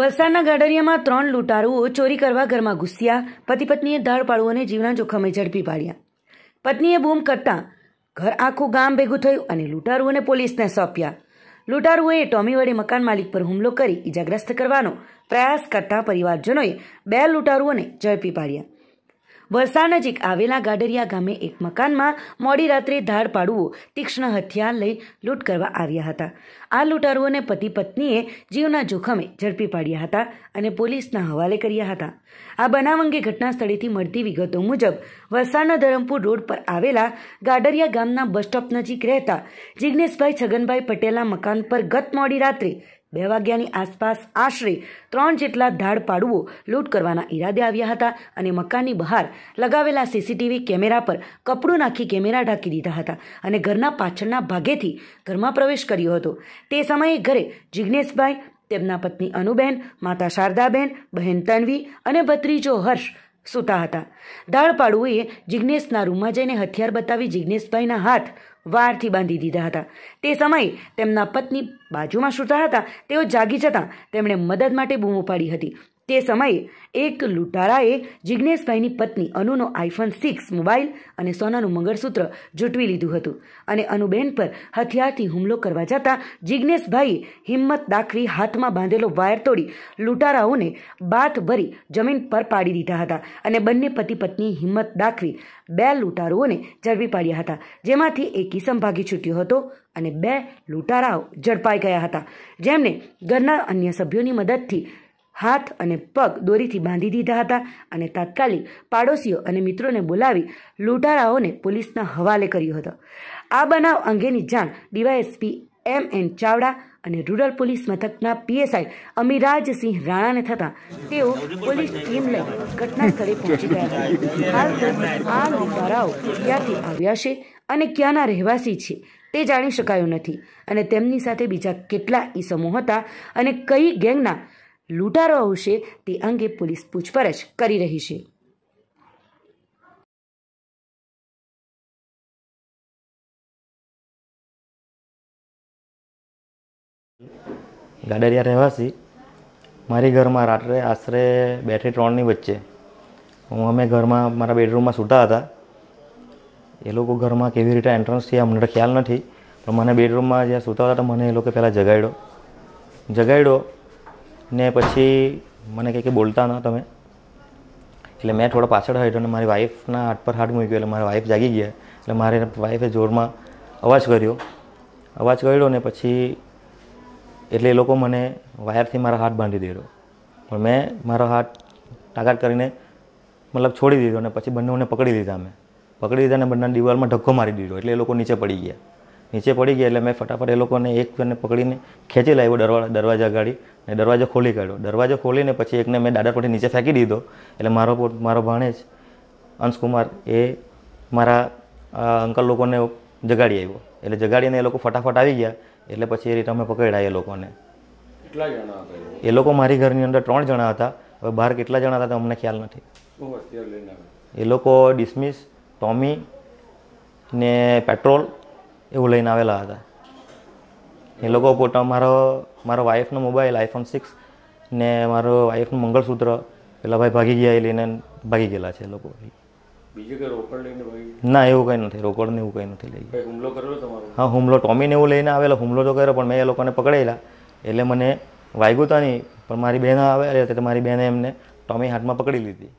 વલસાડના ગાડરિયામાં ત્રણ લૂંટારુઓ ચોરી કરવા ઘરમાં ઘૂસ્યા પતિ પત્નીએ દાળ અને જીવના જોખમે ઝડપી પાડ્યા પત્નીએ બૂમ કરતાં ઘર આખું ગામ ભેગું થયું અને લૂંટારુઓને પોલીસને સોંપ્યા લૂંટારુઓએ ટોમી વડે મકાન માલિક પર હુમલો કરી ઇજાગ્રસ્ત કરવાનો પ્રયાસ કરતા પરિવારજનોએ બે લૂંટારુઓને ઝડપી પાડ્યા વલસાડ નજીક આવેલા ગાડરિયા ગામે એક મકાનમાં મોડી રાત્રે ધાડ પાડવો તીક્ષ્ણ હથિયાર લઈ લૂંટ કરવા આવ્યા હતા આ લૂંટારુઓને પતિ પત્નીએ જીવના જોખમે ઝડપી પાડ્યા હતા અને પોલીસના હવાલે કર્યા હતા આ બનાવ અંગે ઘટના સ્થળેથી મળતી વિગતો મુજબ વલસાડના ધરમપુર રોડ પર આવેલા ગાડરિયા ગામના બસ સ્ટોપ નજીક રહેતા જિજ્ઞેશભાઈ છગનભાઈ પટેલના મકાન પર ગત મોડી રાત્રે બે વાગ્યાની આસપાસ આશરે ત્રણ જેટલા ધાડ પાડવો લૂંટ કરવાના ઈરાદે આવ્યા હતા અને મકાનની બહાર લગાવેલા સીસીટીવી કેમેરા પર કપડું નાખી કેમેરા ઢાંકી દીધા હતા અને ઘરના પાછળના ભાગેથી ઘરમાં પ્રવેશ કર્યો હતો તે સમયે ઘરે જિજ્ઞેશભાઈ તેમના પત્ની અનુબેન માતા શારદાબેન બહેન તન્વી અને ભત્રીજો હર્ષ સૂતા હતા દાળપાડુએ જિજ્ઞેશના રૂમમાં જઈને હથિયાર બતાવી જિજ્ઞેશભાઈના હાથ વારથી બાંધી દીધા હતા તે સમયે તેમના પત્ની બાજુમાં સૂતા હતા તેઓ જાગી જતા તેમણે મદદ માટે બૂમો પાડી હતી તે સમયે એક લૂંટારાએ જિજ્ઞેશભાઈની પત્ની અનુનો આઈફોન સિક્સ મોબાઈલ અને સોનાનું મંગળસૂત્ર જૂટવી લીધું હતું અને અનુબેન પર હથિયારથી હુમલો કરવા જતાં જિજ્ઞેશભાઈએ હિંમત દાખવી હાથમાં બાંધેલો વાયર તોડી લૂંટારાઓને બાથ ભરી જમીન પર પાડી દીધા હતા અને બંને પતિ પત્ની હિંમત દાખવી બે લૂંટારુઓને ઝડપી પાડ્યા હતા જેમાંથી એક કિસમ છૂટ્યો હતો અને બે લૂંટારાઓ ઝડપાઈ ગયા હતા જેમને ઘરના અન્ય સભ્યોની મદદથી હાથ અને પગ દોરીથી બાંધી દીધા હતા અને તાત્કાલિક પાડોશીઓ અને મિત્રોને બોલાવી લૂંટારાઓને પોલીસના હવાલે કર્યો હતો આ બનાવ અંગેની જાણ ડીવાયએસપી એમ એન ચાવડા અને રૂરલ પોલીસ મથકના પીએસઆઈ અમીરાજસિંહ રાણાને થતાં તેઓ પોલીસ ટીમ લઈ ઘટના સ્થળે પહોંચી ગયા હતા હાલ તો આ લૂંટારાઓ ક્યાંથી આવ્યા છે અને ક્યાંના રહેવાસી છે તે જાણી શકાયું નથી અને તેમની સાથે બીજા કેટલા ઈસમો હતા અને કઈ ગેંગના લૂંટારો આવશે તે અંગે પોલીસ પૂછપરછ કરી રહી છે ગાડરિયા રહેવાસી મારી ઘરમાં રાત્રે આશરે બેથી ત્રણની વચ્ચે હું અમે ઘરમાં મારા બેડરૂમમાં સૂતા હતા એ લોકો ઘરમાં કેવી રીતે એન્ટ્રન્સ થયા અમને ખ્યાલ નથી પણ મને બેડરૂમમાં જ્યાં સૂતા હતા તો મને એ લોકો પહેલાં જગાડ્યો જગાડ્યો ને પછી મને કંઈ કંઈ બોલતા ન તમે એટલે મેં થોડા પાછળ હટ્યો અને મારી વાઈફના હાથ પર હાથ ગયો એટલે મારી વાઈફ જાગી ગયા એટલે મારે વાઈફે જોરમાં અવાજ કર્યો અવાજ કર્યો ને પછી એટલે એ લોકો મને વાયરથી મારા હાથ બાંધી દીધો પણ મેં મારો હાથ તાકાત કરીને મતલબ છોડી દીધો અને પછી બંનેઓને પકડી દીધા મેં પકડી દીધા અને બંને દિવાલમાં ધક્કો મારી દીધો એટલે એ લોકો નીચે પડી ગયા નીચે પડી ગયા એટલે મેં ફટાફટ એ લોકોને એકને પકડીને ખેંચી લાવ્યો દરવાજા દરવાજા ગાડી અને દરવાજો ખોલી કાઢ્યો દરવાજો ખોલીને પછી એકને મેં દાદા પરથી નીચે ફેંકી દીધો એટલે મારો મારો ભાણેજ અંશકુમાર એ મારા અંકલ લોકોને જગાડી આવ્યો એટલે જગાડીને એ લોકો ફટાફટ આવી ગયા એટલે પછી એ રીતે અમે પકડ્યા એ લોકોને કેટલા જણા હતા એ લોકો મારી ઘરની અંદર ત્રણ જણા હતા હવે બહાર કેટલા જણા હતા તો અમને ખ્યાલ નથી એ લોકો ડિસમિસ ટોમી ને પેટ્રોલ એવું લઈને આવેલા હતા એ લોકો પોતા મારો મારા વાઈફનો મોબાઈલ આઈફોન સિક્સ ને મારો વાઈફનું મંગળસૂત્ર પેલા ભાઈ ભાગી ગયા એ લઈને ભાગી ગયેલા છે લોકો ના એવું કંઈ નથી રોકડ ને એવું કંઈ નથી લઈ હુમલો કર્યો તમારો હા હુમલો ટોમીને એવું લઈને આવેલો હુમલો તો કર્યો પણ મેં એ લોકોને પકડેલા એટલે મને વાગ્યું તો નહીં પણ મારી બહેન આવેલી હતી તો મારી બહેને એમને ટોમી હાથમાં પકડી લીધી